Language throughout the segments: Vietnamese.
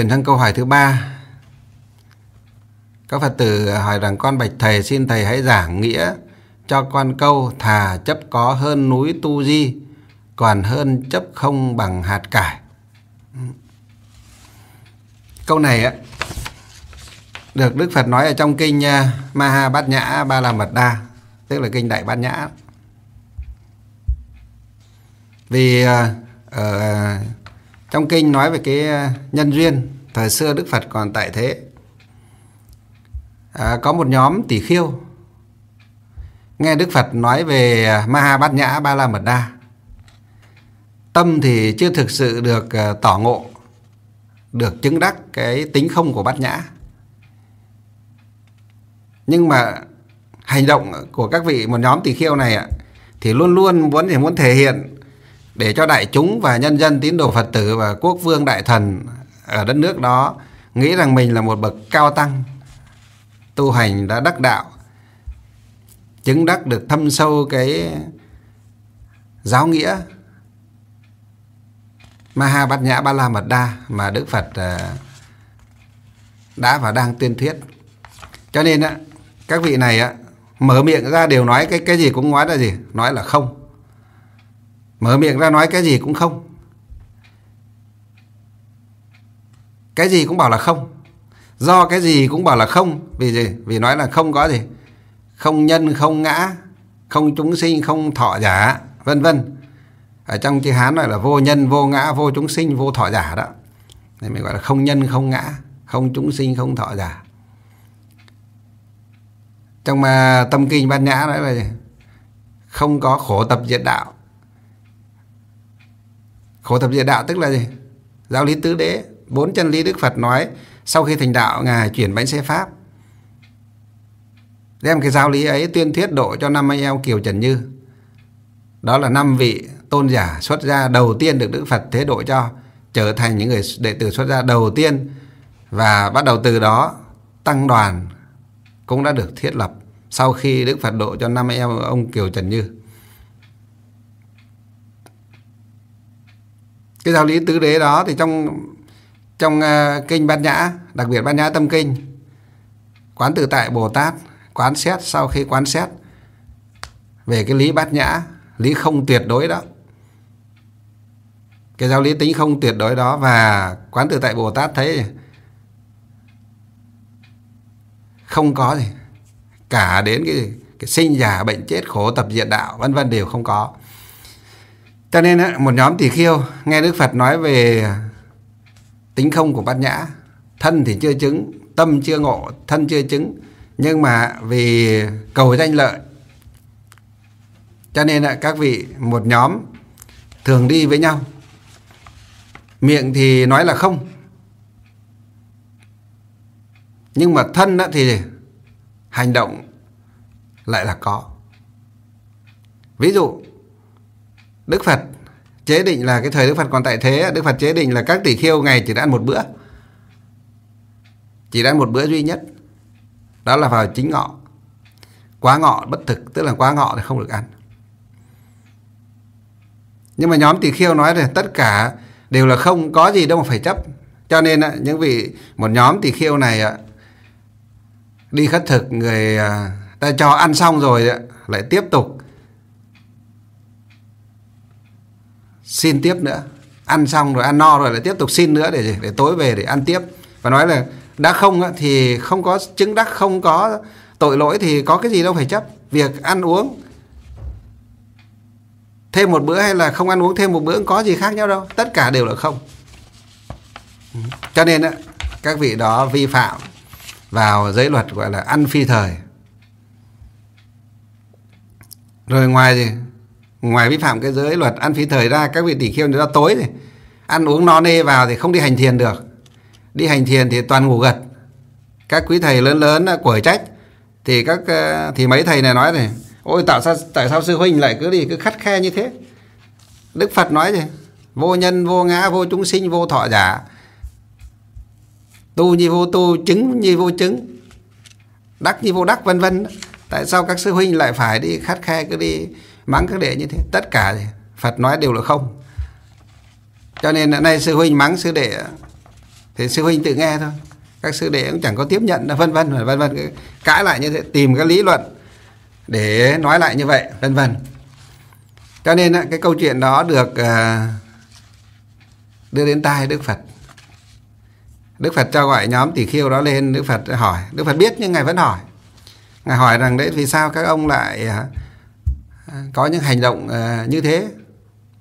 Chuyển sang câu hỏi thứ ba. Các Phật tử hỏi rằng con bạch thầy xin thầy hãy giảng nghĩa cho con câu thà chấp có hơn núi tu di còn hơn chấp không bằng hạt cải. Câu này á được Đức Phật nói ở trong kinh à, Maha Bát Nhã Ba La Mật Đa, tức là kinh Đại Bát Nhã. Vì uh, trong kinh nói về cái ờ, nhân duyên, thời xưa Đức Phật còn tại thế. À, có một nhóm tỷ khiêu nghe Đức Phật nói về ờ, Maha Bát Nhã Ba La Mật Đa. Tâm thì chưa thực sự được ờ, tỏ ngộ, được chứng đắc cái tính không của Bát Nhã. Nhưng mà hành động của các vị một nhóm tỷ khiêu này ạ thì luôn luôn muốn thì muốn thể hiện để cho đại chúng và nhân dân tín đồ Phật tử và quốc vương đại thần ở đất nước đó nghĩ rằng mình là một bậc cao tăng tu hành đã đắc đạo chứng đắc được thâm sâu cái giáo nghĩa Maha Bát Nhã Ba La Mật Đa mà Đức Phật ờ, đã và đang tuyên thuyết. Cho nên á, các vị này á, mở miệng ra đều nói cái cái gì cũng nói là gì? Nói là không mở miệng ra nói cái gì cũng không cái gì cũng bảo là không do cái gì cũng bảo là không vì gì vì nói là không có gì không nhân không ngã không chúng sinh không thọ giả vân vân ở trong chữ hán này là vô nhân vô ngã vô chúng sinh vô thọ giả đó nên mình gọi là không nhân không ngã không chúng sinh không thọ giả trong mà tâm kinh bát nhã nói là gì? không có khổ tập diệt đạo khổ tập địa đạo tức là gì giáo lý tứ đế bốn chân lý đức phật nói sau khi thành đạo ngài chuyển bánh xe pháp đem cái giáo lý ấy tuyên thuyết độ cho năm anh em kiều trần như đó là năm vị tôn giả xuất gia đầu tiên được đức phật thế độ cho trở thành những người đệ tử xuất gia đầu tiên và bắt đầu từ đó tăng đoàn cũng đã được thiết lập sau khi đức phật độ cho năm anh em ông kiều trần như cái giáo lý tứ đế đó thì trong trong uh, kinh bát nhã đặc biệt bát nhã tâm kinh quán tự tại bồ tát quán xét sau khi quán xét về cái lý bát nhã lý không tuyệt đối đó cái giáo lý tính không tuyệt đối đó và quán tự tại bồ tát thấy không có gì cả đến cái, cái sinh già bệnh chết khổ tập diện đạo vân vân đều không có cho nên một nhóm tỷ khiêu nghe Đức Phật nói về tính không của bát nhã, thân thì chưa chứng, tâm chưa ngộ, thân chưa chứng, nhưng mà vì cầu danh lợi cho nên là các vị một nhóm thường đi với nhau miệng thì nói là không nhưng mà thân thì hành động lại là có ví dụ Đức Phật chế định là cái thời Đức Phật còn tại thế Đức Phật chế định là các tỷ khiêu ngày chỉ ăn một bữa chỉ ăn một bữa duy nhất đó là vào chính ngọ quá ngọ bất thực tức là quá ngọ thì không được ăn nhưng mà nhóm tỷ khiêu nói là tất cả đều là không có gì đâu mà phải chấp cho nên những vị một nhóm tỷ khiêu này đi khất thực người à, ta cho ăn xong rồi lại tiếp tục xin tiếp nữa ăn xong rồi ăn no rồi lại tiếp tục xin nữa để để tối về để ăn tiếp và nói là đã không thì không có chứng đắc không có tội lỗi thì có cái gì đâu phải chấp việc ăn uống thêm một bữa hay là không ăn uống thêm một bữa có gì khác nhau đâu tất cả đều là không ừ. cho nên các vị đó vi phạm vào giới luật gọi là ăn phi thời rồi ngoài gì ngoài vi phạm cái giới luật ăn phí thời ra các vị tỷ khiêu ra tối rồi ăn uống no nê vào thì không đi hành thiền được đi hành thiền thì toàn ngủ gật các quý thầy lớn lớn quở trách thì các ờ, thì mấy thầy này nói này ôi tại sao tại sao sư huynh lại cứ đi cứ khắt khe như thế đức phật nói gì vô nhân vô ngã vô chúng sinh vô thọ giả tu như vô tu chứng như vô chứng đắc như vô đắc vân vân tại sao các sư huynh lại phải đi khắt khe cứ đi mắng các đệ như thế tất cả phật nói đều là không cho nên nay sư huynh mắng sư đệ thì sư huynh tự nghe thôi các sư đệ cũng chẳng có tiếp nhận vân vân vân vân cãi lại như thế tìm cái lý luận để nói lại như vậy vân vân cho nên cái câu chuyện đó được à, đưa đến tai đức phật đức phật cho gọi nhóm tỷ khiêu đó lên đức phật hỏi đức phật biết nhưng ngài vẫn hỏi ngài hỏi rằng đấy vì sao các ông lại à, À, có những hành động à, như thế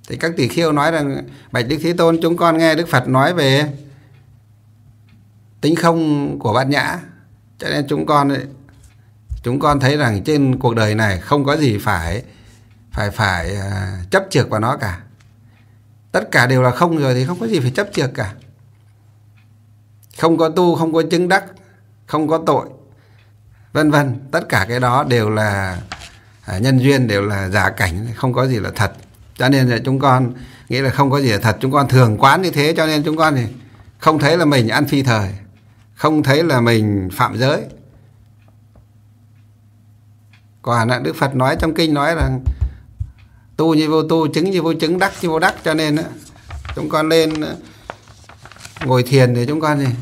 thì các tỷ khiêu nói rằng bạch đức thế tôn chúng con nghe đức phật nói về tính không của bát nhã cho nên chúng con chúng con thấy rằng trên cuộc đời này không có gì phải phải phải à, chấp trược vào nó cả tất cả đều là không rồi thì không có gì phải chấp trược cả không có tu không có chứng đắc không có tội vân vân tất cả cái đó đều là À, nhân duyên đều là giả cảnh không có gì là thật cho nên là chúng con nghĩ là không có gì là thật chúng con thường quán như thế cho nên chúng con thì không thấy là mình ăn phi thời không thấy là mình phạm giới còn đức phật nói trong kinh nói rằng tu như vô tu chứng như vô chứng đắc như vô đắc cho nên chúng con lên ngồi thiền thì chúng con thì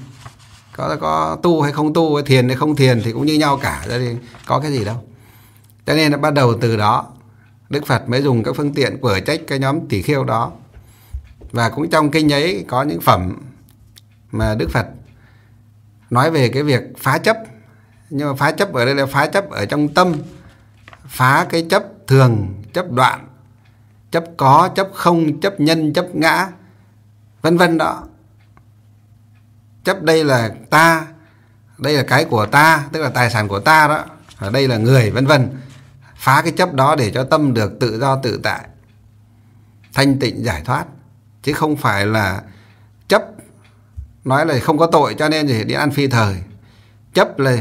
có có tu hay không tu thiền hay không thiền thì cũng như nhau cả ra thì có cái gì đâu cho nên là bắt đầu từ đó đức phật mới dùng các phương tiện của trách cái nhóm tỷ khiêu đó và cũng trong kinh ấy có những phẩm mà đức phật nói về cái việc phá chấp nhưng mà phá chấp ở đây là phá chấp ở trong tâm phá cái chấp thường chấp đoạn chấp có chấp không chấp nhân chấp ngã vân vân đó chấp đây là ta đây là cái của ta tức là tài sản của ta đó ở đây là người vân vân phá cái chấp đó để cho tâm được tự do tự tại thanh tịnh giải thoát chứ không phải là chấp nói là không có tội cho nên gì đi ăn phi thời chấp là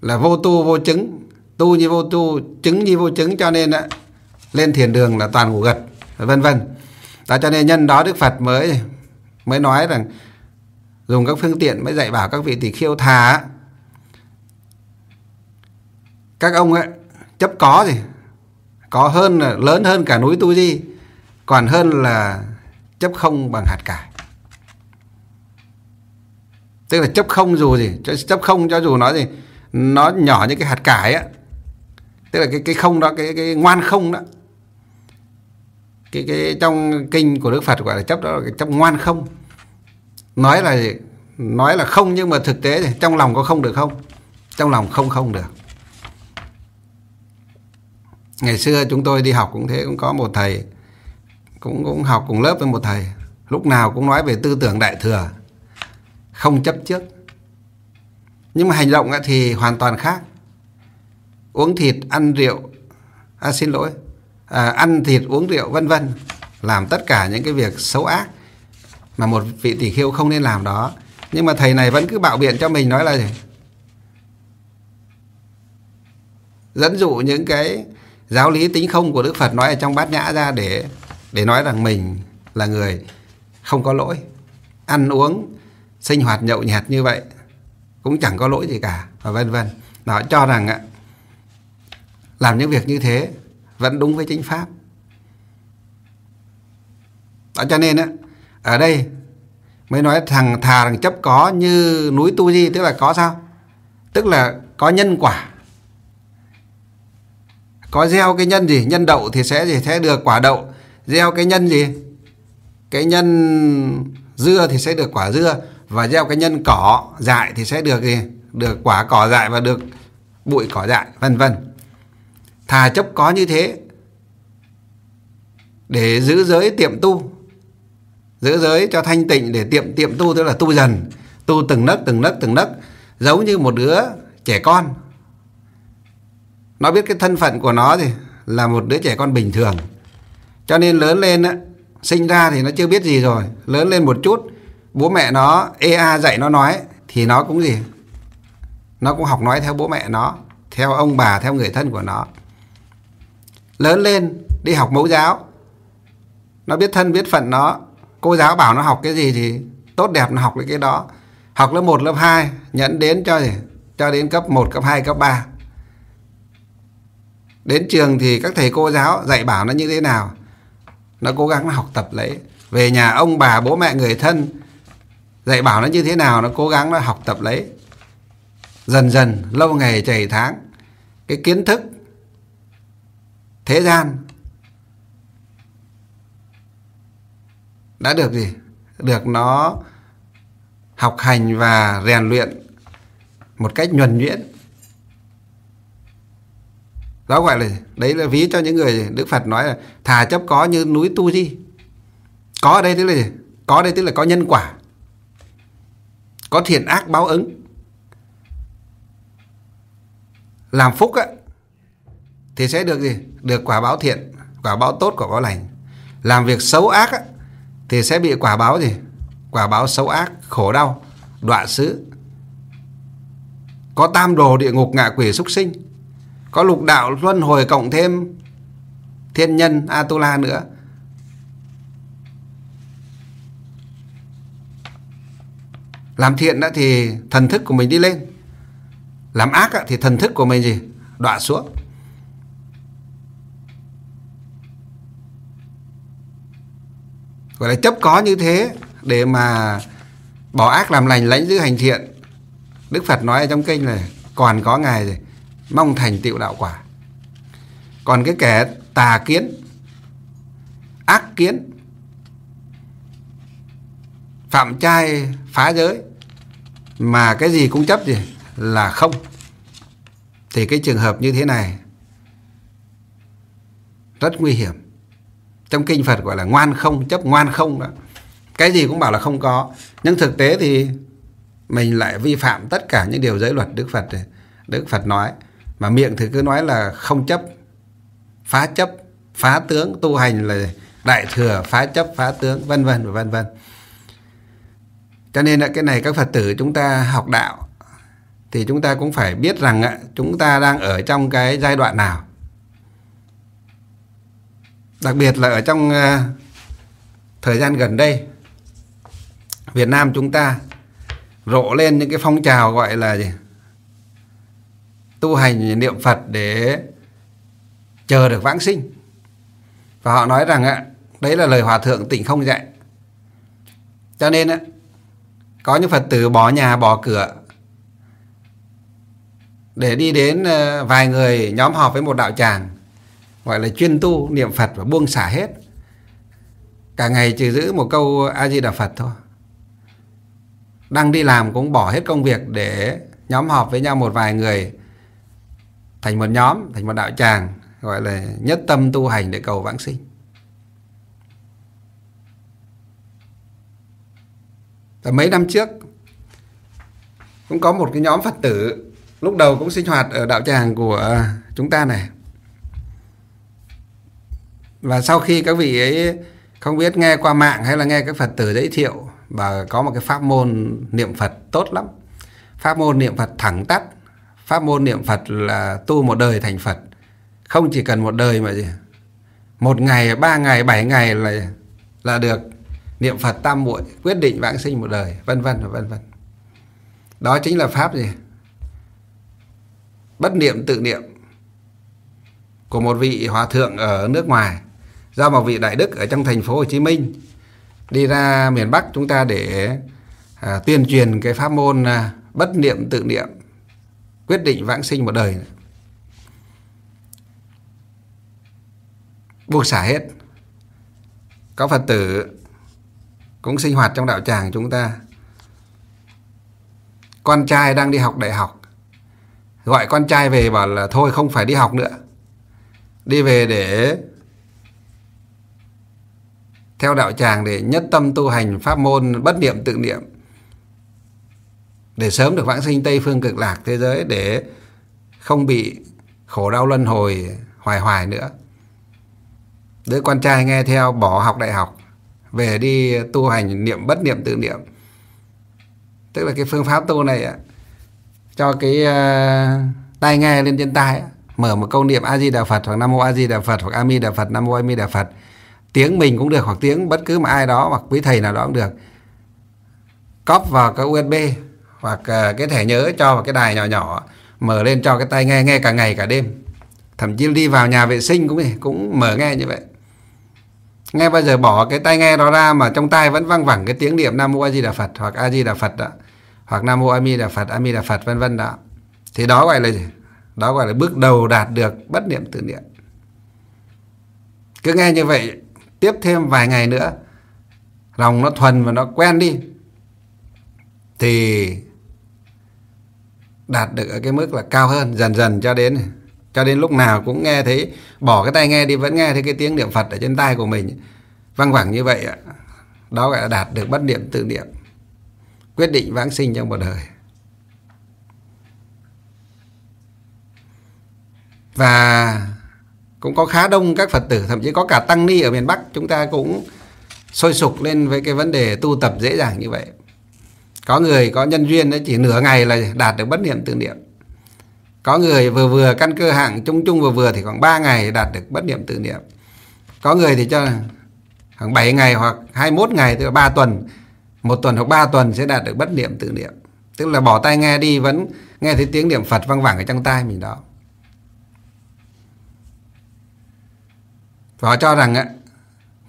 là vô tu vô chứng tu như vô tu chứng như vô chứng cho nên á lên thiền đường là toàn ngủ gật vân vân đó cho nên nhân đó đức phật mới mới nói rằng dùng các phương tiện mới dạy bảo các vị tỷ khiêu thà các ông ấy chấp có gì có hơn là lớn hơn cả núi tu di còn hơn là chấp không bằng hạt cải tức là chấp không dù gì chấp không cho dù nó gì nó nhỏ như cái hạt cải á tức là cái cái không đó cái cái ngoan không đó cái cái trong kinh của đức phật gọi là chấp đó là cái chấp ngoan không nói là nói là không nhưng mà thực tế thì trong lòng có không được không trong lòng không không được ngày xưa chúng tôi đi học cũng thế cũng có một thầy cũng cũng học cùng lớp với một thầy lúc nào cũng nói về tư tưởng đại thừa không chấp trước nhưng mà hành động thì hoàn toàn khác uống thịt ăn rượu à, xin lỗi à, ăn thịt uống rượu vân vân làm tất cả những cái việc xấu ác mà một vị tỷ khiêu không nên làm đó nhưng mà thầy này vẫn cứ bạo biện cho mình nói là gì dẫn dụ những cái giáo lý tính không của Đức Phật nói ở trong bát nhã ra để để nói rằng mình là người không có lỗi ăn uống sinh hoạt nhậu nhẹt như vậy cũng chẳng có lỗi gì cả và vân vân nó cho rằng ạ làm những việc như thế vẫn đúng với chính pháp đó cho nên á ở đây mới nói thằng thà thằng chấp có như núi tu di tức là có sao tức là có nhân quả có gieo cái nhân gì nhân đậu thì sẽ gì sẽ được quả đậu gieo cái nhân gì cái nhân dưa thì sẽ được quả dưa và gieo cái nhân cỏ dại thì sẽ được gì được quả cỏ dại và được bụi cỏ dại vân vân thà chấp có như thế để giữ giới tiệm tu giữ giới cho thanh tịnh để tiệm tiệm tu tức là tu dần tu từng nấc từng nấc từng nấc giống như một đứa trẻ con nó biết cái thân phận của nó thì là một đứa trẻ con bình thường cho nên lớn lên á sinh ra thì nó chưa biết gì rồi lớn lên một chút bố mẹ nó ea dạy nó nói thì nó cũng gì nó cũng học nói theo bố mẹ nó theo ông bà theo người thân của nó lớn lên đi học mẫu giáo nó biết thân biết phận nó cô giáo bảo nó học cái gì thì tốt đẹp nó học cái đó học lớp 1, lớp 2 nhận đến cho gì cho đến cấp 1, cấp 2, cấp 3 đến trường thì các thầy cô giáo dạy bảo nó như thế nào nó cố gắng học tập lấy về nhà ông bà bố mẹ người thân dạy bảo nó như thế nào nó cố gắng nó học tập lấy dần dần lâu ngày chảy tháng cái kiến thức thế gian đã được gì được nó học hành và rèn luyện một cách nhuần nhuyễn đó gọi là đấy là ví cho những người đức phật nói là thà chấp có như núi tu di có ở đây tức là gì? có ở đây tức là có nhân quả có thiện ác báo ứng làm phúc á, thì sẽ được gì được quả báo thiện quả báo tốt quả báo lành làm việc xấu ác á, thì sẽ bị quả báo gì quả báo xấu ác khổ đau đọa xứ có tam đồ địa ngục ngạ quỷ súc sinh có lục đạo luân hồi cộng thêm thiên nhân Atula nữa làm thiện đó thì thần thức của mình đi lên làm ác thì thần thức của mình gì đọa xuống gọi là chấp có như thế để mà bỏ ác làm lành lãnh giữ hành thiện đức phật nói ở trong kinh này còn có ngài rồi mong thành tựu đạo quả còn cái kẻ tà kiến ác kiến phạm trai phá giới mà cái gì cũng chấp gì là không thì cái trường hợp như thế này rất nguy hiểm trong kinh Phật gọi là ngoan không chấp ngoan không đó cái gì cũng bảo là không có nhưng thực tế thì mình lại vi phạm tất cả những điều giới luật Đức Phật Đức Phật nói mà miệng thì cứ nói là không chấp phá chấp phá tướng tu hành là đại thừa phá chấp phá tướng vân vân và vân vân cho nên là cái này các phật tử chúng ta học đạo thì chúng ta cũng phải biết rằng chúng ta đang ở trong cái giai đoạn nào đặc biệt là ở trong ờ, thời gian gần đây Việt Nam chúng ta rộ lên những cái phong trào gọi là gì tu hành niệm Phật để chờ được vãng sinh và họ nói rằng ạ đấy là lời hòa thượng tịnh không dạy cho nên á có những Phật tử bỏ nhà bỏ cửa để đi đến ờ, vài người nhóm họp với một đạo tràng gọi là chuyên tu niệm Phật và buông xả hết cả ngày chỉ giữ một câu A Di Đà Phật thôi đang đi làm cũng bỏ hết công việc để nhóm họp với nhau một vài người thành một nhóm thành một đạo tràng gọi là nhất tâm tu hành để cầu vãng sinh và mấy năm trước cũng có một cái nhóm phật tử lúc đầu cũng sinh hoạt ở đạo tràng của chúng ta này và sau khi các vị ấy không biết nghe qua mạng hay là nghe các phật tử giới thiệu và có một cái pháp môn niệm phật tốt lắm pháp môn niệm phật thẳng tắt pháp môn niệm Phật là tu một đời thành Phật không chỉ cần một đời mà gì một ngày ba ngày bảy ngày là là được niệm Phật tam muội quyết định vãng sinh một đời vân vân và vân vân đó chính là pháp gì bất niệm tự niệm của một vị hòa thượng ở nước ngoài do một vị đại đức ở trong thành phố Hồ Chí Minh đi ra miền Bắc chúng ta để à, tuyên truyền cái pháp môn à, bất niệm tự niệm quyết định vãng sinh một đời buông xả hết các phật tử cũng sinh hoạt trong đạo tràng chúng ta con trai đang đi học đại học gọi con trai về bảo là thôi không phải đi học nữa đi về để theo đạo tràng để nhất tâm tu hành pháp môn bất niệm tự niệm để sớm được vãng sinh Tây phương cực lạc thế giới để không bị khổ đau luân hồi hoài hoài nữa. Đứa con trai nghe theo bỏ học đại học, về đi tu hành niệm bất niệm tự niệm. Tức là cái phương pháp tu này ạ, cho cái uh, tai nghe lên trên tai, mở một câu niệm A Di Đà Phật hoặc Nam Mô A Di Đà Phật hoặc A Mi Đà Phật, Nam Mô A Mi Đà Phật. Tiếng mình cũng được hoặc tiếng bất cứ mà ai đó hoặc quý thầy nào đó cũng được. Cóp vào cái USB hoặc cái thẻ nhớ cho vào cái đài nhỏ nhỏ mở lên cho cái tai nghe nghe cả ngày cả đêm thậm chí đi vào nhà vệ sinh cũng cũng mở nghe như vậy nghe bao giờ bỏ cái tai nghe đó ra mà trong tai vẫn văng vẳng cái tiếng niệm nam mô a di đà phật hoặc a di đà phật đó hoặc nam mô a mi đà phật a mi đà phật vân vân đó thì đó gọi là gì đó gọi là bước đầu đạt được bất niệm tự niệm cứ nghe như vậy tiếp thêm vài ngày nữa lòng nó thuần và nó quen đi thì đạt được ở cái mức là cao hơn dần dần cho đến cho đến lúc nào cũng nghe thấy bỏ cái tai nghe đi vẫn nghe thấy cái tiếng niệm Phật ở trên tai của mình văng vẳng như vậy đó gọi là đạt được bất niệm tự niệm quyết định vãng sinh trong một đời và cũng có khá đông các Phật tử thậm chí có cả tăng ni ở miền Bắc chúng ta cũng sôi sục lên với cái vấn đề tu tập dễ dàng như vậy có người có nhân duyên ấy, chỉ nửa ngày là đạt được bất niệm tự niệm có người vừa vừa căn cơ hạng trung trung vừa vừa thì khoảng 3 ngày đạt được bất niệm tự niệm có người thì cho khoảng 7 ngày hoặc 21 ngày tức là 3 tuần một tuần hoặc 3 tuần sẽ đạt được bất niệm tự niệm tức là bỏ tai nghe đi vẫn nghe thấy tiếng niệm Phật vang vẳng ở trong tai mình đó và họ cho rằng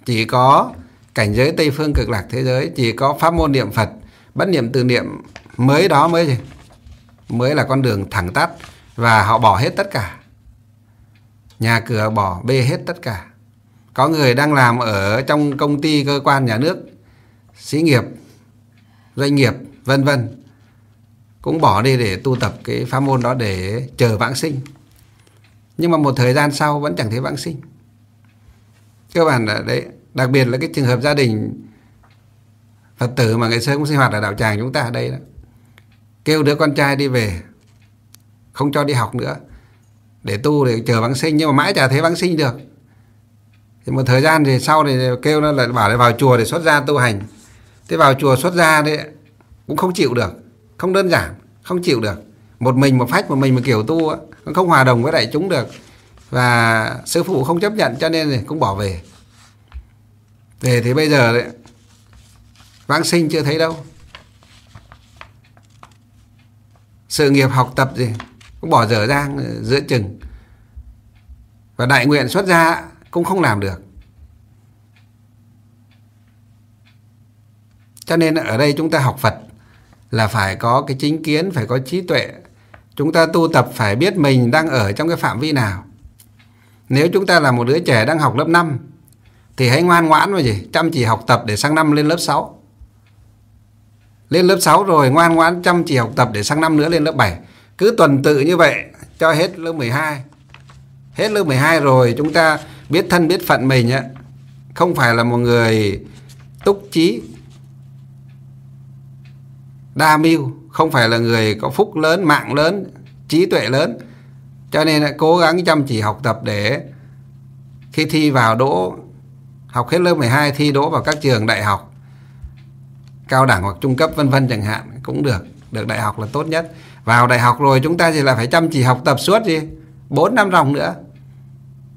chỉ có cảnh giới Tây phương cực lạc thế giới chỉ có pháp môn niệm Phật bất niệm từ niệm mới đó mới gì mới là con đường thẳng tắt và họ bỏ hết tất cả nhà cửa bỏ bê hết tất cả có người đang làm ở trong công ty cơ quan nhà nước xí nghiệp doanh nghiệp vân vân cũng bỏ đi để tu tập cái pháp môn đó để chờ vãng sinh nhưng mà một thời gian sau vẫn chẳng thấy vãng sinh cơ bản là đấy đặc biệt là cái trường hợp gia đình phật tử mà ngày xưa cũng sinh hoạt ở đạo tràng chúng ta ở đây đó kêu đứa con trai đi về không cho đi học nữa để tu để chờ vắng sinh nhưng mà mãi chả thấy vắng sinh được thì một thời gian thì sau này kêu nó là bảo là vào chùa để xuất gia tu hành thế vào chùa xuất gia đấy cũng không chịu được không đơn giản không chịu được một mình một phách một mình một kiểu tu nó không hòa đồng với đại chúng được và sư phụ không chấp nhận cho nên thì cũng bỏ về về thì bây giờ đấy Vãng sinh chưa thấy đâu Sự nghiệp học tập gì Cũng bỏ dở dang giữa chừng Và đại nguyện xuất gia Cũng không làm được Cho nên ở đây chúng ta học Phật Là phải có cái chính kiến Phải có trí tuệ Chúng ta tu tập phải biết mình đang ở trong cái phạm vi nào Nếu chúng ta là một đứa trẻ đang học lớp 5 Thì hãy ngoan ngoãn mà gì Chăm chỉ học tập để sang năm lên lớp 6 lên lớp 6 rồi ngoan ngoãn chăm chỉ học tập để sang năm nữa lên lớp 7 cứ tuần tự như vậy cho hết lớp 12 hết lớp 12 rồi chúng ta biết thân biết phận mình á không phải là một người túc trí đa mưu không phải là người có phúc lớn mạng lớn trí tuệ lớn cho nên cố gắng chăm chỉ học tập để khi thi vào đỗ học hết lớp 12 thi đỗ vào các trường đại học cao đẳng hoặc trung cấp vân vân chẳng hạn cũng được được đại học là tốt nhất vào đại học rồi chúng ta thì lại phải chăm chỉ học tập suốt gì 4 năm ròng nữa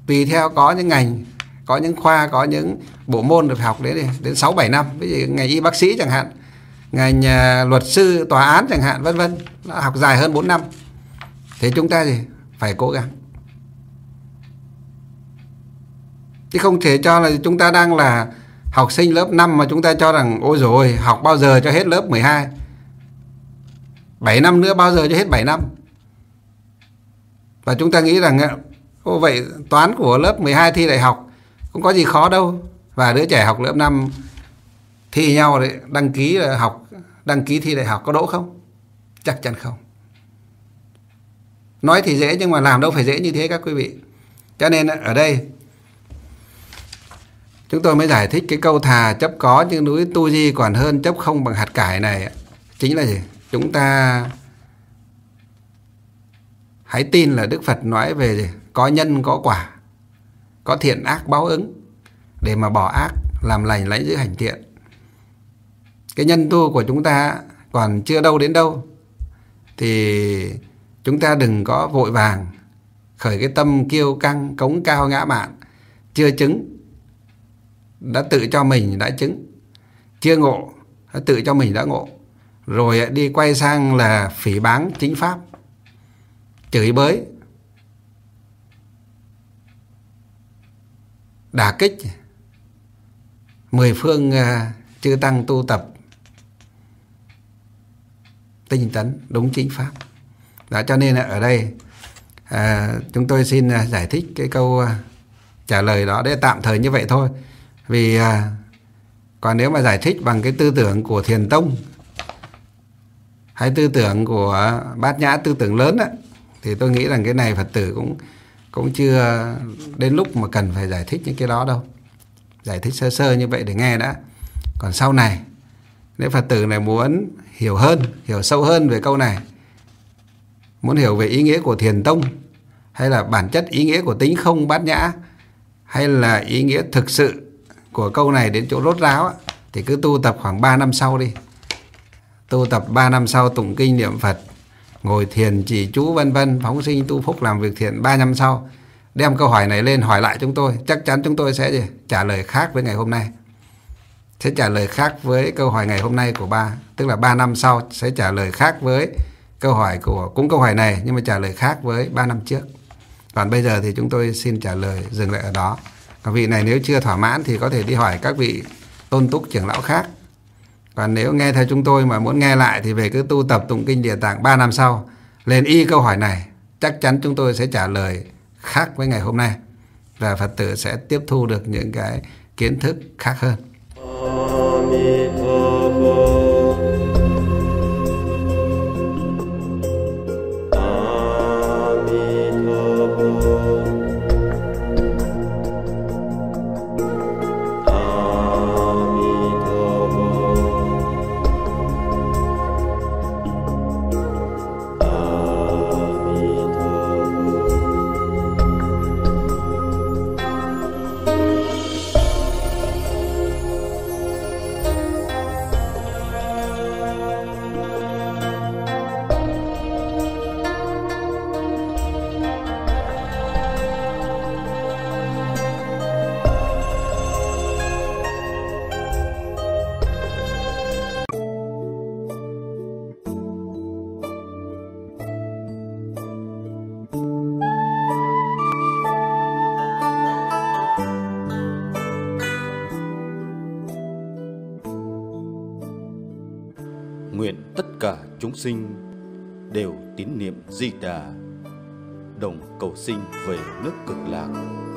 tùy theo có những ngành có những khoa có những bộ môn được học đến đến 6 7 năm ví dụ ngành y bác sĩ chẳng hạn ngành à, luật sư tòa án chẳng hạn vân vân học dài hơn 4 năm thế chúng ta gì phải cố gắng chứ không thể cho là chúng ta đang là học sinh lớp 5 mà chúng ta cho rằng ôi rồi học bao giờ cho hết lớp 12 7 năm nữa bao giờ cho hết 7 năm và chúng ta nghĩ rằng ô vậy toán của lớp 12 thi đại học cũng có gì khó đâu và đứa trẻ học lớp 5 thi nhau đấy đăng ký học đăng ký thi đại học có đỗ không chắc chắn không nói thì dễ nhưng mà làm đâu phải dễ như thế các quý vị cho nên ở đây Chúng tôi mới giải thích cái câu thà chấp có nhưng núi tu di còn hơn chấp không bằng hạt cải này. Chính là gì? Chúng ta hãy tin là Đức Phật nói về gì? có nhân có quả, có thiện ác báo ứng để mà bỏ ác, làm lành lãnh giữ hành thiện. Cái nhân tu của chúng ta còn chưa đâu đến đâu thì chúng ta đừng có vội vàng khởi cái tâm kiêu căng, cống cao ngã mạn, chưa chứng đã tự cho mình đã chứng chưa ngộ đã tự cho mình đã ngộ rồi đi quay sang là phỉ báng chính pháp chửi bới đả kích mười phương à, chư tăng tu tập tinh tấn đúng chính pháp đã cho nên ở đây à, chúng tôi xin à, giải thích cái câu à, trả lời đó để tạm thời như vậy thôi vì à, còn nếu mà giải thích bằng cái tư tưởng của thiền tông hay tư tưởng của bát nhã tư tưởng lớn á, thì tôi nghĩ rằng cái này phật tử cũng cũng chưa đến lúc mà cần phải giải thích những cái đó đâu giải thích sơ sơ như vậy để nghe đã còn sau này nếu phật tử này muốn hiểu hơn hiểu sâu hơn về câu này muốn hiểu về ý nghĩa của thiền tông hay là bản chất ý nghĩa của tính không bát nhã hay là ý nghĩa thực sự của câu này đến chỗ rốt ráo á, thì cứ tu tập khoảng 3 năm sau đi tu tập 3 năm sau tụng kinh niệm Phật ngồi thiền chỉ chú vân vân phóng sinh tu phúc làm việc thiện 3 năm sau đem câu hỏi này lên hỏi lại chúng tôi chắc chắn chúng tôi sẽ gì? trả lời khác với ngày hôm nay sẽ trả lời khác với câu hỏi ngày hôm nay của ba tức là 3 năm sau sẽ trả lời khác với câu hỏi của cũng câu hỏi này nhưng mà trả lời khác với 3 năm trước còn bây giờ thì chúng tôi xin trả lời dừng lại ở đó các vị này nếu chưa thỏa mãn thì có thể đi hỏi các vị tôn túc trưởng lão khác còn nếu nghe theo chúng tôi mà muốn nghe lại thì về cứ tu tập tụng kinh địa tạng 3 năm sau lên y câu hỏi này chắc chắn chúng tôi sẽ trả lời khác với ngày hôm nay và phật tử sẽ tiếp thu được những cái kiến thức khác hơn Amen. chúng sinh đều tín niệm Di Đà, đồng cầu sinh về nước cực lạc.